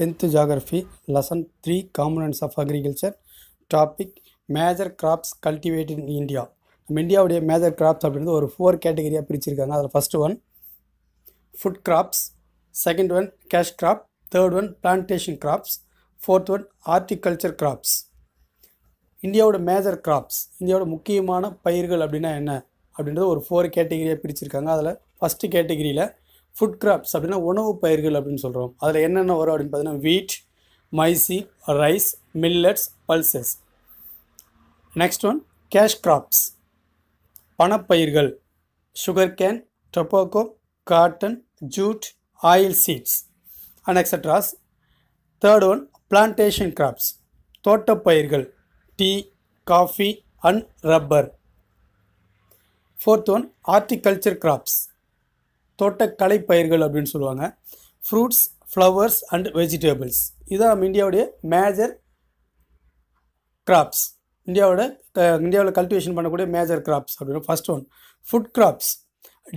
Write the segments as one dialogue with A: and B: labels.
A: Tenth geography lesson three components of agriculture topic major crops cultivated in India நம்ம இந்தியாவுடைய major graphs அப்படின்றது ஒரு four கேட்டகரியாக பிரிச்சிருக்காங்க அதில் first one food crops second one cash crop third one plantation crops fourth one horticulture crops இந்தியாவோட major crops இந்தியாவோட முக்கியமான பயிர்கள் அப்படின்னா என்ன அப்படின்றது ஒரு ஃபோர் கேட்டகிரியாக பிரிச்சிருக்காங்க அதில் ஃபஸ்ட்டு கேட்டகிரியில் ஃபுட் கிராப்ஸ் அப்படின்னா உணவு பயிர்கள் அப்படின்னு சொல்கிறோம் அதில் என்னென்ன வரும் அப்படின்னு பார்த்தீங்கன்னா wheat maize rice millets pulses next one cash crops பணப்பயிர்கள் sugar cane tobacco cotton jute oil seeds and extras third one plantation crops தோட்டப்பயிர்கள் tea coffee and rubber fourth one horticulture crops தோட்டக்கலை பயிர்கள் அப்படின்னு சொல்லுவாங்க ஃப்ரூட்ஸ் ஃப்ளவர்ஸ் அண்ட் வெஜிடபிள்ஸ் இதுதான் நம்ம இந்தியாவுடைய major crops இந்தியாவோட இந்தியாவில் கல்டிவேஷன் பண்ணக்கூடிய மேஜர் கிராப்ஸ் அப்படின்னா first one food crops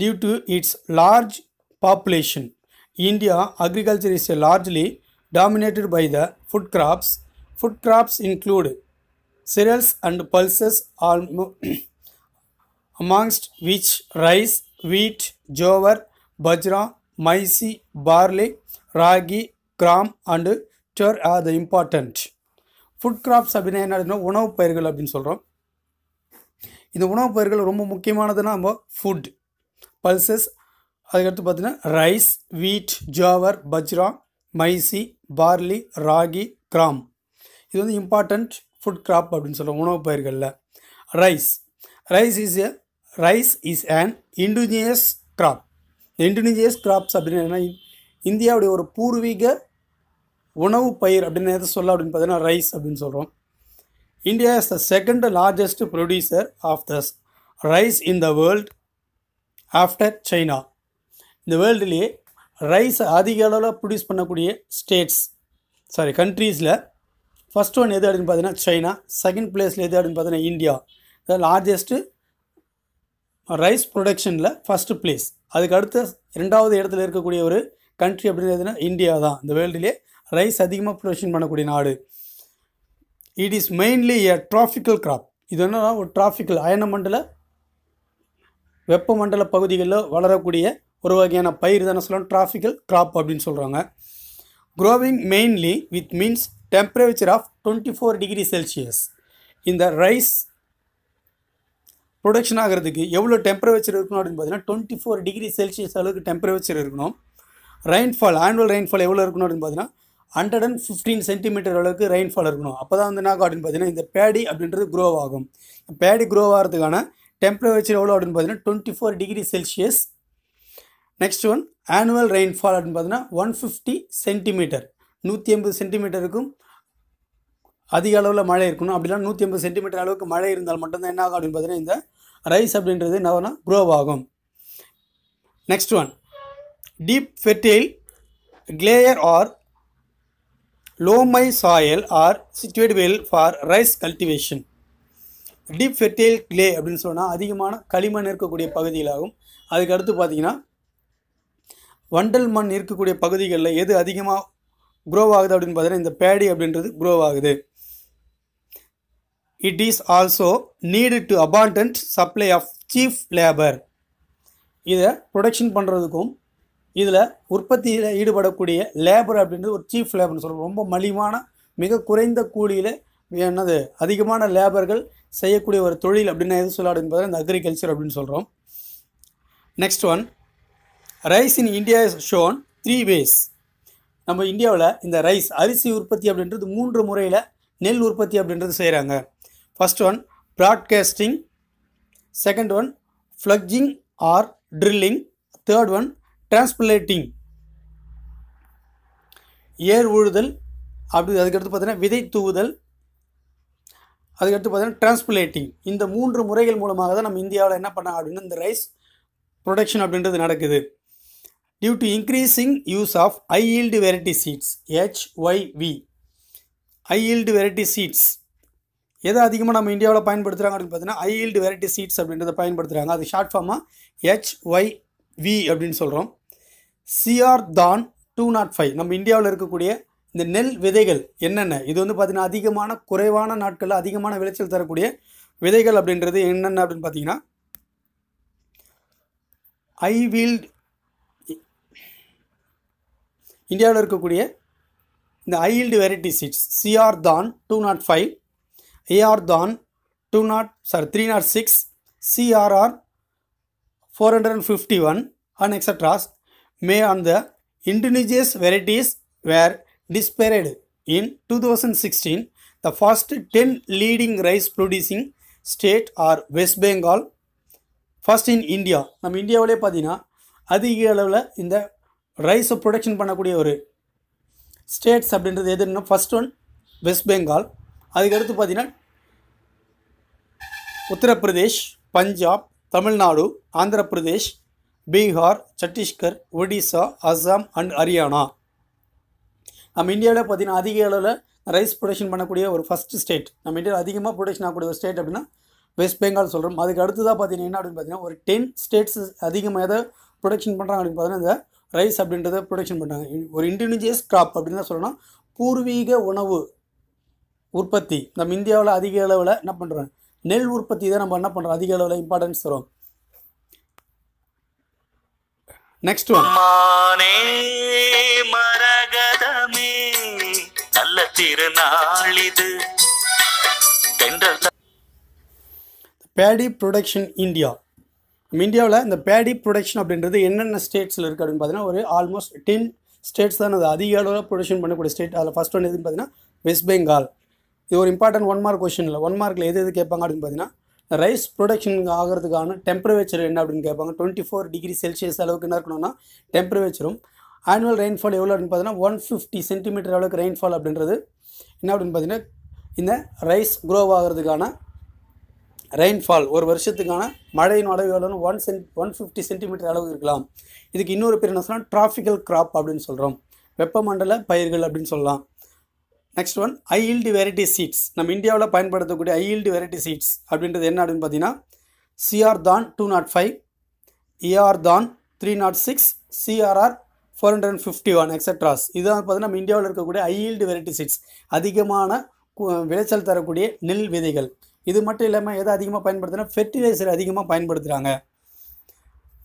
A: due to its large population India agriculture is largely dominated by the food crops food crops include cereals and pulses all amongst which rice wheat jowar bajra maize barley ragi gram and tur are the important food crops அப்படின்னா என்ன உணவுப் பயிர்கள் அப்படின்னு சொல்கிறோம் இந்த உணவுப் பயிர்கள் ரொம்ப முக்கியமானதுன்னா நம்ம ஃபுட் பல்சஸ் அதுக்கடுத்து பார்த்தீங்கன்னா rice wheat jowar bajra maize barley ragi gram இது வந்து இம்பார்ட்டண்ட் ஃபுட் கிராப் அப்படின்னு சொல்கிறோம் உணவுப் பயிர்களில் rice rice is a rice is and indigenous crop indigenous crops அப்படின்னு என்ன இந்தியாவுடைய ஒரு பூர்வீக உணவு பயிர் அப்படின்னு எதை சொல்ல அப்படின்னு பார்த்தீங்கன்னா ரைஸ் அப்படின்னு சொல்கிறோம் India is the second largest producer of the rice in the world after China இந்த வேர்ல்டுலேயே ரைஸ் அதிக அளவில் ப்ரொடியூஸ் பண்ணக்கூடிய ஸ்டேட்ஸ் சாரி கண்ட்ரீஸில் ஃபஸ்ட் ஒன் எது அப்படின்னு பார்த்தீங்கன்னா சைனா செகண்ட் பிளேஸில் எது அப்படின்னு பார்த்தீங்கன்னா இந்தியா த லார்ஜஸ்ட்டு ரைஸ் ப்ரொடக்ஷனில் ஃபஸ்ட்டு பிளேஸ் அதுக்கு அடுத்த ரெண்டாவது இடத்துல இருக்கக்கூடிய ஒரு கண்ட்ரி அப்படின்றதுனா இந்தியா தான் இந்த வேர்ல்டுலே ரைஸ் அதிகமாக ப்ரொடக்ஷன் பண்ணக்கூடிய நாடு it is mainly a tropical crop இது என்னன்னா ஒரு டிராஃபிக்கல் அயனமண்டல வெப்பமண்டல பகுதிகளில் வளரக்கூடிய ஒரு வகையான பயிர் தானே சொல்லணும் டிராஃபிக்கல் கிராப் அப்படின்னு சொல்கிறாங்க growing mainly with means temperature of twenty four degree Celsius இந்த ரைஸ் ப்ரொடக்ஷன் ஆகிறதுக்கு எவ்வளோ டெம்பரேச்சர் இருக்கணும் அப்படின்னு பார்த்தீங்கன்னா டுவெண்ட்டி ஃபோர் டிகிரி செல்சியஸ் அளவுக்கு டெம்பரேச்சர் இருக்கணும் ரெயின்ஃபால் ஆனுவல் ரெயின்ஃபால் எவ்வளோ இருக்கணும் அப்படின்னு பார்த்தீங்கன்னா ஹண்ட்ரட் அண்ட் ஃபிஃப்டீன் சென்டிமீட்டர் அளவுக்கு ரெயின்ஃபால் இருக்கணும் அப்போ தான் வந்து என்ன அப்படின்னு பார்த்தீங்கன்னா இந்த பேடி அப்படின்றது க்ரோ ஆகும் பேடி க்ரோ ஆகிறதுக்கான டெம்பரேச்சர் எவ்வளோ அப்படின்னு பார்த்தீங்கன்னா twenty four degree Celsius next one annual rainfall அப்படின்னு பார்த்தீங்கன்னா ஒன் ஃபிஃப்டி சென்டிமீட்டர் நூற்றி ஐம்பது சென்டிமீட்டருக்கும் அதிக அளவில் மழை இருக்கணும் அப்படிலாம் நூற்றி ஐம்பது சென்டிமீட்டர் அளவுக்கு மழை இருந்தால் மட்டும்தான் என்ன ஆகும் அப்படின்னு பார்த்தீங்கன்னா இந்த ரைஸ் அப்படின்றது என்ன க்ரோ ஆகும் next one deep fertile clayey or loamy soil are situate well for rice cultivation deep fertile clay அப்படின்னு சொன்னால் அதிகமான களிமண் இருக்கக்கூடிய பகுதிகளாகும் அதுக்கு அடுத்து வண்டல் மண் இருக்கக்கூடிய பகுதிகளில் எது அதிகமாக க்ரோ ஆகுது அப்படின்னு பார்த்தீங்கன்னா இந்த பேடி அப்படின்றது க்ரோ ஆகுது it is also need to abundant supply of cheap labour இதை ப்ரொடக்ஷன் பண்ணுறதுக்கும் இதில் உற்பத்தியில் ஈடுபடக்கூடிய லேபர் அப்படின்றது ஒரு சீஃப் லேபர்னு சொல்கிறோம் ரொம்ப மலிவான மிக குறைந்த கூலியில் என்னது அதிகமான லேபர்கள் செய்யக்கூடிய ஒரு தொழில் அப்படின்னு எது சொல்லாடு என்பதை இந்த அக்ரிகல்ச்சர் அப்படின்னு சொல்கிறோம் next one rice in India is shown three ways நம்ம இந்தியாவில் இந்த ரைஸ் அரிசி உற்பத்தி அப்படின்றது மூன்று முறையில் நெல் உற்பத்தி அப்படின்றது செய்கிறாங்க first one broadcasting second one plugging or drilling third one transplanting ஏர் உழுதல் அப்படி அதுக்கடுத்து பார்த்தீங்கன்னா விதை தூவுதல் அதுக்கடுத்து பார்த்தீங்கன்னா டிரான்ஸ்பிளேட்டிங் இந்த மூன்று முறைகள் மூலமாக தான் நம்ம இந்தியாவில் என்ன பண்ண அப்படின்னா இந்த ரைஸ் ப்ரொடக்ஷன் அப்படின்றது நடக்குது due to increasing use of high yield variety seeds HYV high variety seeds எதை அதிகமாக நம்ம இந்தியாவில் பயன்படுத்துகிறாங்க அப்படின்னு பார்த்தீங்கன்னா ஐஇல்டு வெரைட்டி சீட்ஸ் அப்படின்றத பயன்படுத்துகிறாங்க அது ஷார்ட் ஃபார்மாக ஹெச் ஒய் வி அப்படின்னு சொல்கிறோம் CR Dhan two naught five நம்ம இந்தியாவில் இருக்கக்கூடிய இந்த நெல் விதைகள் என்னென்ன இது வந்து பார்த்திங்கன்னா அதிகமான குறைவான நாட்களில் அதிகமான விளைச்சல் தரக்கூடிய விதைகள் அப்படின்றது என்னென்ன அப்படின்னு பார்த்தீங்கன்னா ஐவீல்டு இந்தியாவில் இருக்கக்கூடிய இந்த high yield variety seeds CR Dhan two naught five AR Dhan two naught sorry three naught six CRR four hundred and fifty one and extras may on the indigenous varieties were dispersed in two thousand sixteen the first ten leading rice producing state are West Bengal first in India நம்ம இந்தியாவிலே பார்த்தீங்கன்னா அதிக அளவில் இந்த ரைஸை production பண்ணக்கூடிய ஒரு states அப்படின்றது எதுன்னா ஃபஸ்ட் ஒன் வெஸ்ட் பெங்கால் அதுக்கடுத்து பார்த்தீங்கன்னா உத்தரப்பிரதேஷ் பஞ்சாப் தமிழ்நாடு ஆந்திர பிரதேஷ் பீகார் சத்தீஸ்கர் ஒடிசா அஸ்ஸாம் அண்ட் ஹரியானா நம்ம இந்தியாவில் பார்த்திங்கன்னா அதிக அளவில் ரைஸ் ப்ரொடக்ஷன் பண்ணக்கூடிய ஒரு ஃபஸ்ட்டு ஸ்டேட் நம்ம இந்தியாவில் அதிகமாக ப்ரொடக்ஷன் ஆகக்கூடிய ஒரு ஸ்டேட் அப்படின்னா வெஸ்ட் பெங்கால் சொல்கிறோம் அதுக்கு அடுத்ததாக பார்த்தீங்கன்னா என்ன அப்படின்னு பார்த்தீங்கன்னா ஒரு டென் ஸ்டேட்ஸ் அதிகமாக எதை ப்ரொடக்ஷன் பண்ணுறாங்க அப்படின்னு பார்த்தீங்கன்னா இந்த ரைஸ் அப்படின்றத ப்ரொடக்ஷன் பண்ணுறாங்க ஒரு இண்டிவிஜுவஸ் கிராப் அப்படின்னு தான் சொல்லணும் பூர்வீக உணவு உற்பத்தி நம்ம இந்தியாவில் அதிக அளவில் என்ன பண்ணுறாங்க நெல் உற்பத்தி தான் நம்ம என்ன பண்ணுறோம் அதிக அளவில் இம்பார்ட்டன்ஸ் தரும் நெக்ஸ்ட் நல்ல திருநாள் பேடி ப்ரொடக்ஷன் இந்தியா நம்ம இந்தியாவில் இந்த பேடி ப்ரொடக்ஷன் அப்படின்றது என்னென்ன ஸ்டேட்ஸில் இருக்குது அப்படின்னு பார்த்தீங்கன்னா ஒரு ஆல்மோஸ்ட் டென் ஸ்டேட்ஸ் தான் அது அதிக அளவில் ப்ரொடக்ஷன் பண்ணக்கூடிய ஸ்டேட் அதில் ஃபஸ்ட் ஒன் எதுன்னு பார்த்தீங்கன்னா வெஸ்ட் பெங்கால் இது ஒரு இம்பார்ட்டன்ட் ஒன் மார்க் கொஷின் இல்லை ஒன் மார்க்கில் எது எது கேட்பாங்க அப்படின்னு பார்த்தீங்கன்னா ரைஸ் ப்ரொடக்ஷன் ஆகிறதுக்கான டெம்பரேச்சர் என்ன அப்படின்னு கேட்பாங்க டுவெண்ட்டி ஃபோர் டிகிரி செல்சியஸ் அளவுக்கு என்ன இருக்கணும்னா டெம்பரேச்சரும் ஆனுவல் ரெயின்ஃபால் எவ்வளோ அப்படின்னு பார்த்தீங்கன்னா ஒன் ஃபிஃப்டி சென்டிமீட்டர் அளவுக்கு ரெயின்ஃபால் அப்படின்றது என்ன அப்படின்னு பார்த்தீங்கன்னா இந்த ரைஸ் க்ரோ ஆகிறதுக்கான ரெயின்ஃபால் ஒரு வருஷத்துக்கான மழையின் அளவு எவ்வளோன்னு one cent one fifty centimetre அளவு இருக்கலாம் இதுக்கு இன்னொரு பேர் என்ன சொன்னால் டிராஃபிக்கல் கிராப் அப்படின்னு சொல்கிறோம் வெப்பமண்டல பயிர்கள் அப்படின்னு சொல்லலாம் next one high yield variety seeds நம்ம இந்தியாவில் பயன்படுத்தக்கூடிய ஐஇல்டு வெரைட்டி சீட்ஸ் அப்படின்றது என்ன அப்படின்னு பார்த்தீங்கன்னா CR Dhan two naught five AR Dhan three naught six CRR four hundred and fifty one extras இதுதான் பார்த்தீங்கன்னா நம்ம இந்தியாவில் இருக்கக்கூடிய ஐஇல்டு வெரைட்டி சீட்ஸ் அதிகமான விளைச்சல் தரக்கூடிய நெல் விதைகள் இது மட்டும் இல்லாமல் எதை அதிகமாக பயன்படுத்தினா ஃபெர்டிலைசர் அதிகமாக பயன்படுத்துகிறாங்க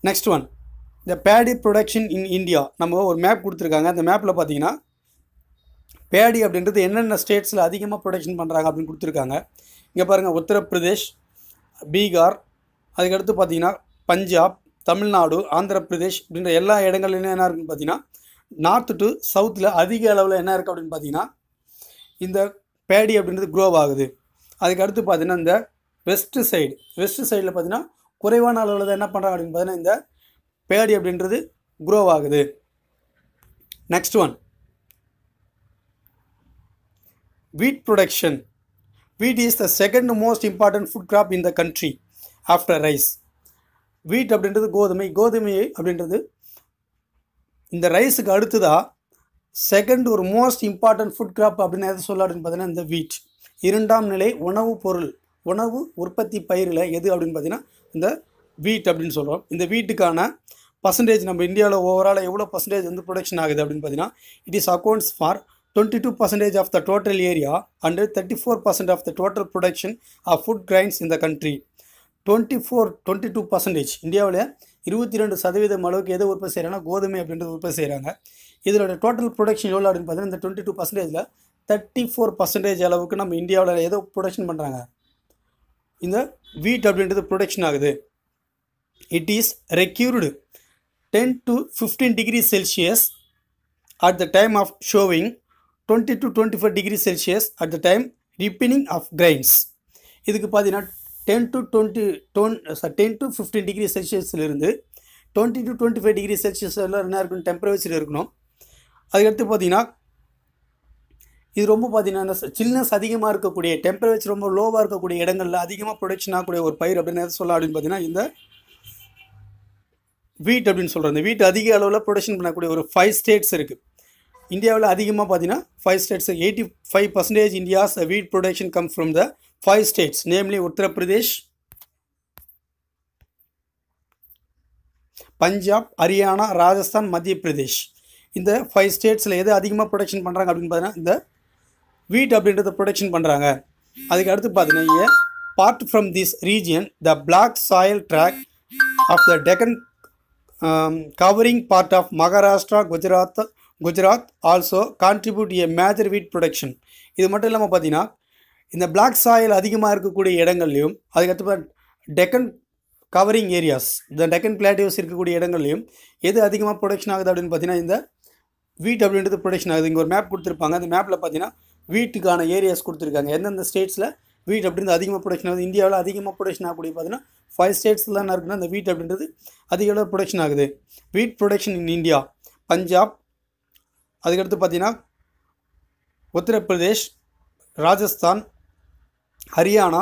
A: நெக்ஸ்ட் ஒன் இந்த பேடி ப்ரொடக்ஷன் இன் இந்தியா நம்ம ஒரு மேப் கொடுத்துருக்காங்க அந்த மேப்பில் பார்த்தீங்கன்னா பேடி அப்படின்றது என்னென்ன ஸ்டேட்ஸில் அதிகமாக ப்ரொடக்ஷன் பண்ணுறாங்க அப்படின்னு கொடுத்துருக்காங்க இங்கே பாருங்கள் உத்தரப்பிரதேஷ் பீகார் அதுக்கடுத்து பார்த்தீங்கன்னா பஞ்சாப் தமிழ்நாடு ஆந்திர பிரதேஷ் அப்படின்ற எல்லா இடங்கள்லையும் என்ன இருக்குன்னு பார்த்தீங்கன்னா நார்த்து டு சவுத்தில் அதிக அளவில் என்ன இருக்குது அப்படின்னு பார்த்தீங்கன்னா இந்த பேடி அப்படின்றது குரோ ஆகுது அதுக்கடுத்து பார்த்தீங்கன்னா இந்த வெஸ்ட்டு சைடு வெஸ்ட்டு சைடில் பார்த்தீங்கன்னா குறைவான அளவில் தான் என்ன பண்ணுறாங்க அப்படின்னு பார்த்தீங்கன்னா இந்த பேடி அப்படின்றது க்ரோவ் ஆகுது next one wheat production. Wheat is the second most important food crop in the country after rice wheat அப்படின்றது கோதுமை கோதுமை அப்படின்றது இந்த ரைஸுக்கு அடுத்ததாக செகண்ட் ஒரு மோஸ்ட் இம்பார்ட்டன்ட் ஃபுட் கிராப் அப்படின்னு எது சொல்ல அப்படின்னு பார்த்தீங்கன்னா இந்த வீட் இரண்டாம் நிலை உணவு பொருள் உணவு உற்பத்தி பயிரில் எது அப்படின்னு பார்த்தீங்கன்னா இந்த வீட் அப்படின்னு சொல்கிறோம் இந்த வீட்டுக்கான பர்சன்டேஜ் நம்ம இந்தியாவில் ஓவரால் எவ்வளோ பர்சன்டேஜ் வந்து ப்ரொடக்ஷன் ஆகுது அப்படின்னு பார்த்தீங்கன்னா it is accounts for twenty two percentage of total area and thirty four percent of of the total production of food grains country the four 24 two percentage இந்தியாவில் இருபத்தி ரெண்டு சதவீதம் அளவுக்கு எதை உற்பத்தி செய்கிறாங்கன்னா கோதுமை அப்படின்றது உற்பத்தி செய்கிறாங்க இதனோட டோட்டல் ப்ரொடக்ஷன் எவ்வளோ அப்படின்னு பார்த்தீங்கன்னா இந்த டுவெண்ட்டி டூ பர்சன்டேஜில் தேர்ட்டி ஃபோர் பர்சன்டேஜ் அளவுக்கு நம்ம இந்தியாவில் எதோ ப்ரொடக்ஷன் பண்ணுறாங்க இந்த வீட் அப்படின்றது ப்ரொடக்ஷன் ஆகுது it is required ten to fifteen degree Celsius at the time of sowing twenty to twenty five degree Celsius at the time ripening of grains இதுக்கு பார்த்தீங்கன்னா ten to twenty ten ten to fifteen degree செல்சியஸ்லேருந்து twenty to twenty five degree Celsius எல்லாம் என்ன இருக்கணும் temperature இருக்கணும் அதுக்கடுத்து பார்த்தீங்கன்னா இது ரொம்ப பார்த்தீங்கன்னா சில்னஸ் அதிகமாக இருக்கக்கூடிய டெம்பரேச்சர் ரொம்ப லோவாக இருக்கக்கூடிய இடங்களில் அதிகமாக ப்ரொடக்ஷன் ஆகக்கூடிய ஒரு பயிர் அப்படின்னு சொல்ல அப்படின்னு பார்த்தீங்கன்னா இந்த வீட் அப்படின்னு சொல்கிறோம் இந்த வீட் அதிக அளவில் ப்ரொடக்ஷன் பண்ணக்கூடிய ஒரு ஃபைவ் ஸ்டேட்ஸ் இருக்குது இந்தியாவில் அதிகமாக பார்த்தீங்கன்னா five states eighty five percentage India's wheat production come from the five states namely Uttar Pradesh Punjab Haryana Rajasthan Madhya Pradesh இந்த ஃபைவ் ஸ்டேட்ஸில் எது அதிகமாக ப்ரொடக்ஷன் பண்ணுறாங்க அப்படின்னு பார்த்தீங்கன்னா இந்த வீட் அப்படின்றத ப்ரொடக்ஷன் பண்ணுறாங்க அதுக்கு அடுத்து பார்த்தீங்கன்னா part from this region the black soil track of the Deccan covering part of Maharashtra Gujarat Gujarat also contribute a major wheat production இது மட்டும் இல்லாமல் பார்த்தீங்கன்னா இந்த பிளாக் சாயில் அதிகமாக இருக்கக்கூடிய இடங்கள்லையும் அதுக்கடுத்து டெக்கன் கவரிங் ஏரியாஸ் இந்த டெக்கன் பிளாட்டிவ்ஸ் இருக்கக்கூடிய இடங்கள்லையும் எது அதிகமாக ப்ரொடக்ஷன் ஆகுது அப்படின்னு பார்த்தீங்கன்னா இந்த வீட் அப்படின்றது ப்ரொடக்ஷன் ஆகுது இங்கே ஒரு மேப் கொடுத்துருப்பாங்க அந்த மேப்பில் பார்த்தீங்கன்னா வீட்டுக்கான ஏரியாஸ் கொடுத்துருக்காங்க எந்தெந்த ஸ்டேட்ஸில் வீட் அப்படின்றது அதிகமாக ப்ரொடக்ஷன் ஆகுது இந்தியாவில் அதிகமாக ப்ரொடக்ஷன் ஆகக்கூடிய பார்த்தீங்கன்னா ஃபைவ் ஸ்டேட்ஸ்லாம் இருக்குன்னா அந்த வீட் அப்படின்றது அதிக அளவு ப்ரொடக்ஷன் ஆகுது வீட் ப்ரொடக்ஷன் இன் இந்தியா பஞ்சாப் அதுக்கடுத்து பார்த்தீங்கன்னா உத்தரப்பிரதேஷ் ராஜஸ்தான் ஹரியானா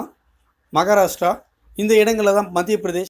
A: மகாராஷ்டிரா இந்த இடங்களில் தான் மத்திய பிரதேஷ்